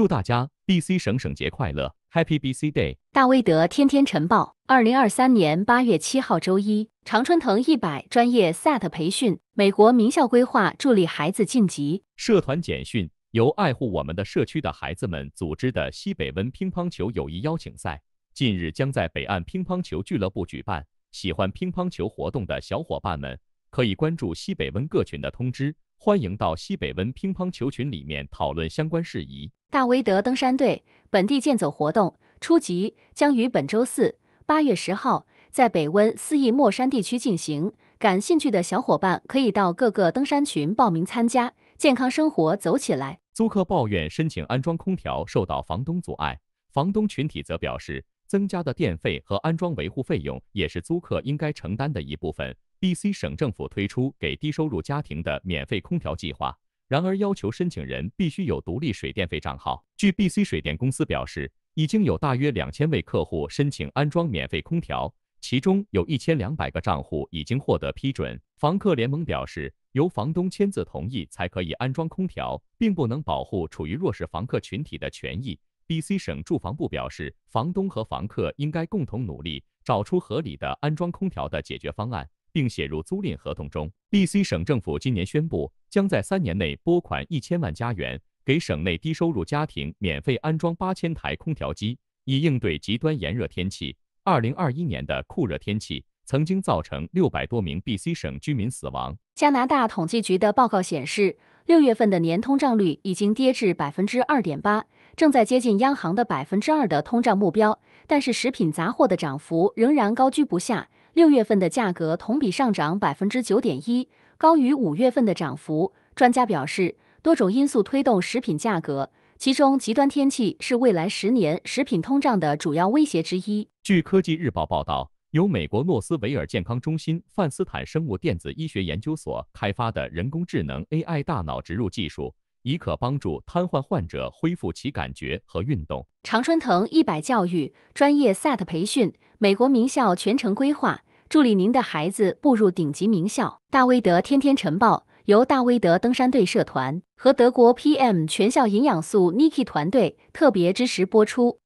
祝大家 BC 省省节快乐，Happy BC Day！大威德天天晨报，二零二三年八月七号周一。常春藤一百专业 SAT 培训，美国名校规划，助力孩子晋级。社团简讯：由爱护我们的社区的孩子们组织的西北温乒乓球友谊邀请赛，近日将在北岸乒乓球俱乐部举办。喜欢乒乓球活动的小伙伴们，可以关注西北温各群的通知。欢迎到西北温乒乓球群里面讨论相关事宜。大威德登山队本地健走活动初级将于本周四，八月十号，在北温四邑莫山地区进行。感兴趣的小伙伴可以到各个登山群报名参加。健康生活，走起来。租客抱怨申请安装空调受到房东阻碍，房东群体则表示。增加的电费和安装维护费用也是租客应该承担的一部分。BC 省政府推出给低收入家庭的免费空调计划，然而要求申请人必须有独立水电费账号。据 BC 水电公司表示，已经有大约两千位客户申请安装免费空调，其中有一千两百个账户已经获得批准。房客联盟表示，由房东签字同意才可以安装空调，并不能保护处于弱势房客群体的权益。B.C. 省住房部表示，房东和房客应该共同努力，找出合理的安装空调的解决方案，并写入租赁合同中。B.C. 省政府今年宣布，将在三年内拨款一千万加元，给省内低收入家庭免费安装八千台空调机，以应对极端炎热天气。二零二一年的酷热天气曾经造成六百多名 B.C. 省居民死亡。加拿大统计局的报告显示。六月份的年通胀率已经跌至百分之二点八，正在接近央行的百分之二的通胀目标。但是，食品杂货的涨幅仍然高居不下，六月份的价格同比上涨百分之九点一，高于五月份的涨幅。专家表示，多种因素推动食品价格，其中极端天气是未来十年食品通胀的主要威胁之一。据科技日报报道。由美国诺斯维尔健康中心、范斯坦生物电子医学研究所开发的人工智能 AI 大脑植入技术，已可帮助瘫痪患者恢复其感觉和运动。常春藤一百教育专业 SAT 培训，美国名校全程规划，助力您的孩子步入顶级名校。大威德天天晨报由大威德登山队社团和德国 PM 全校营养素 Niki 团队特别支持播出。